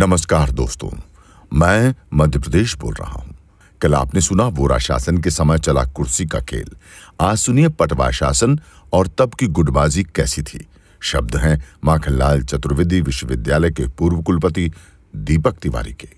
नमस्कार दोस्तों मैं मध्य प्रदेश बोल रहा हूं कल आपने सुना बोरा शासन के समय चला कुर्सी का खेल आज सुनिए पटवा शासन और तब की गुटबाजी कैसी थी शब्द हैं माखनलाल चतुर्वेदी विश्वविद्यालय के पूर्व कुलपति दीपक तिवारी के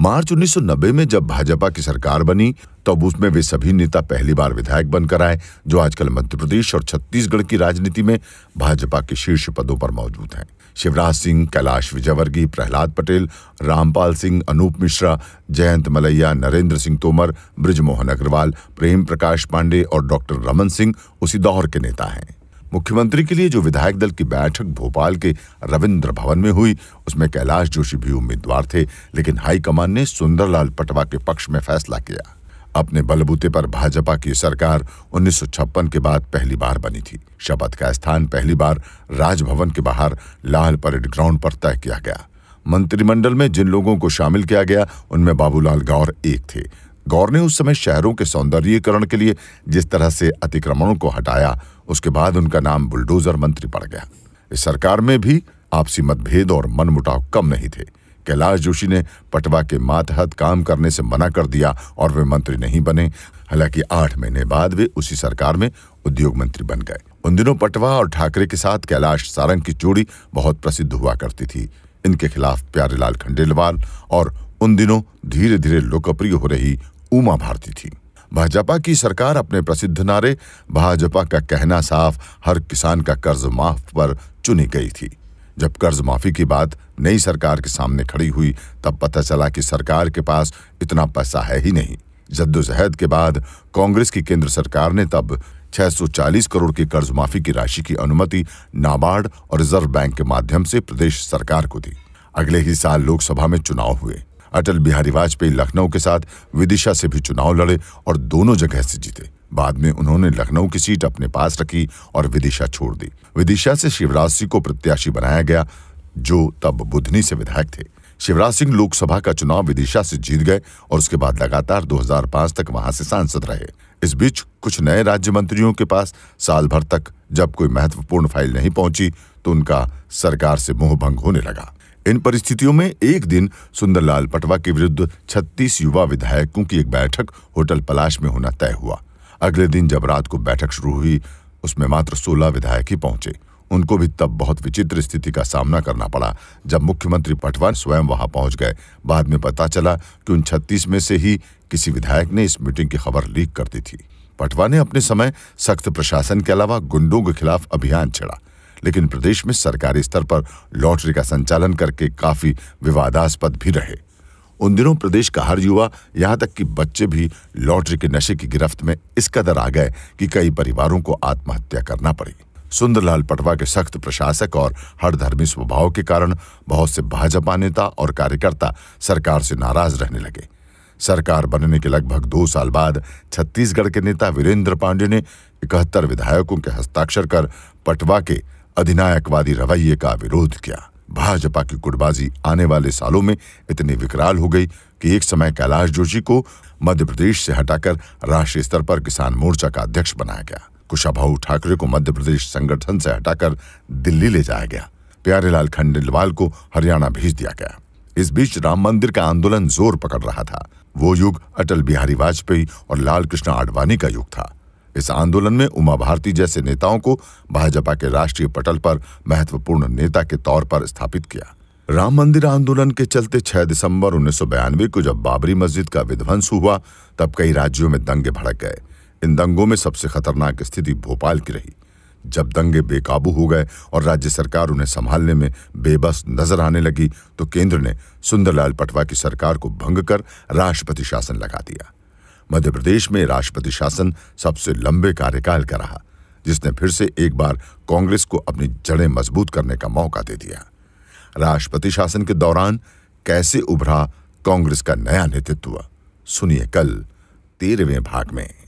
मार्च 1990 में जब भाजपा की सरकार बनी तब उसमें वे सभी नेता पहली बार विधायक बनकर आए जो आजकल मध्य प्रदेश और छत्तीसगढ़ की राजनीति में भाजपा के शीर्ष पदों पर मौजूद हैं शिवराज सिंह कैलाश विजयवर्गीय प्रहलाद पटेल रामपाल सिंह अनूप मिश्रा जयंत मलैया नरेंद्र सिंह तोमर ब्रिजमोहन अग्रवाल प्रेम प्रकाश पांडे और डॉक्टर रमन सिंह उसी दौर के नेता हैं मुख्यमंत्री के लिए जो विधायक दल की बैठक भोपाल के रविंद्र भवन में हुई उसमें कैलाश जोशी भी उम्मीदवार थे लेकिन हाईकमान ने सुंदरलाल पटवा के पक्ष में फैसला किया अपने बलबूते पर भाजपा की सरकार उन्नीस के बाद पहली बार बनी थी शपथ का स्थान पहली बार राजभवन के बाहर लाल परेड ग्राउंड पर तय किया गया मंत्रिमंडल में जिन लोगों को शामिल किया गया उनमें बाबूलाल गौर एक थे गौर ने उस समय शहरों के सौंदर्यीकरण के लिए जिस तरह से अतिक्रमणों को हटाया उसके बाद उनका नाम बुलडोजर मंत्री पड़ गया इस सरकार में भी आपसी मतभेद और मनमुटाव कम नहीं थे कैलाश जोशी ने पटवा के मातहत काम करने से मना कर दिया और वे मंत्री नहीं बने हालांकि आठ महीने बाद वे उसी सरकार में उद्योग मंत्री बन गए उन दिनों पटवा और ठाकरे के साथ कैलाश सारंग की जोड़ी बहुत प्रसिद्ध हुआ करती थी इनके खिलाफ प्यारेलाल खंडेलवाल और उन दिनों धीरे धीरे लोकप्रिय हो रही उमा भारती थी भाजपा की सरकार अपने प्रसिद्ध नारे भाजपा का कहना साफ हर किसान का कर्ज माफ पर चुनी गई थी जब कर्ज माफी की बात नई सरकार के सामने खड़ी हुई तब पता चला कि सरकार के पास इतना पैसा है ही नहीं जद्दोजहद के बाद कांग्रेस की केंद्र सरकार ने तब 640 करोड़ की कर्ज माफी की राशि की अनुमति नाबार्ड और रिजर्व बैंक के माध्यम से प्रदेश सरकार को दी अगले ही साल लोकसभा में चुनाव हुए अटल बिहारी वाजपेयी लखनऊ के साथ विदिशा से भी चुनाव लड़े और दोनों जगह से जीते बाद में उन्होंने लखनऊ की सीट अपने पास रखी और विदिशा छोड़ दी विदिशा से शिवराज सिंह को प्रत्याशी बनाया गया जो तब बुधनी से विधायक थे शिवराज सिंह लोकसभा का चुनाव विदिशा से जीत गए और उसके बाद लगातार 2005 तक वहां से सांसद रहे इस बीच कुछ नए राज्य मंत्रियों के पास साल भर तक जब कोई महत्वपूर्ण फाइल नहीं पहुंची तो उनका सरकार से भंग होने लगा इन परिस्थितियों में एक दिन सुंदरलाल पटवा के विरुद्ध 36 युवा विधायकों की एक बैठक होटल पलाश में होना तय हुआ अगले दिन जब रात को बैठक शुरू हुई उसमें मात्र 16 विधायक ही पहुंचे उनको भी तब बहुत विचित्र स्थिति का सामना करना पड़ा जब मुख्यमंत्री पटवान स्वयं वहां पहुंच गए बाद में पता चला कि उन छत्तीस में से ही किसी विधायक ने इस मीटिंग की खबर लीक कर दी थी पटवा ने अपने समय सख्त प्रशासन के अलावा गुंडों के खिलाफ अभियान छेड़ा लेकिन प्रदेश में सरकारी स्तर पर लॉटरी का संचालन करके काफी विवादास्पद भी रहे उन दिनों प्रदेश का हर युवा यहां तक कि बच्चे भी लॉटरी के नशे की गिरफ्त में इस कदर आ गए कि कई परिवारों को आत्महत्या करना पड़ी सुंदरलाल पटवा के सख्त प्रशासक और हर धर्मी स्वभाव के कारण बहुत से भाजपा नेता और कार्यकर्ता सरकार से नाराज रहने लगे सरकार बनने के लगभग दो साल बाद छत्तीसगढ़ के नेता वीरेंद्र पांडे ने इकहत्तर विधायकों के हस्ताक्षर कर पटवा के अधिनायकवादी रवैये का विरोध किया भाजपा की गुटबाजी आने वाले सालों में इतनी विकराल हो गई कि एक समय कैलाश जोशी को मध्य प्रदेश से हटाकर राष्ट्रीय स्तर पर किसान मोर्चा का अध्यक्ष बनाया गया कुशाभा ठाकरे को मध्य प्रदेश संगठन से हटाकर दिल्ली ले जाया गया प्यारेलाल खंडेलवाल को हरियाणा भेज दिया गया इस बीच राम मंदिर का आंदोलन जोर पकड़ रहा था वो युग अटल बिहारी वाजपेयी और लाल कृष्ण आडवाणी का युग था इस आंदोलन में उमा भारती जैसे नेताओं को भाजपा के राष्ट्रीय पटल पर महत्वपूर्ण नेता के तौर पर स्थापित किया राम मंदिर आंदोलन के चलते 6 दिसंबर उन्नीस को जब बाबरी मस्जिद का विध्वंस हुआ तब कई राज्यों में दंगे भड़क गए इन दंगों में सबसे खतरनाक स्थिति भोपाल की रही जब दंगे बेकाबू हो गए और राज्य सरकार उन्हें संभालने में बेबस नजर आने लगी तो केंद्र ने सुंदरलाल पटवा की सरकार को भंग कर राष्ट्रपति शासन लगा दिया मध्य प्रदेश में राष्ट्रपति शासन सबसे लंबे कार्यकाल का रहा जिसने फिर से एक बार कांग्रेस को अपनी जड़ें मजबूत करने का मौका दे दिया राष्ट्रपति शासन के दौरान कैसे उभरा कांग्रेस का नया नेतृत्व सुनिए कल तेरहवें भाग में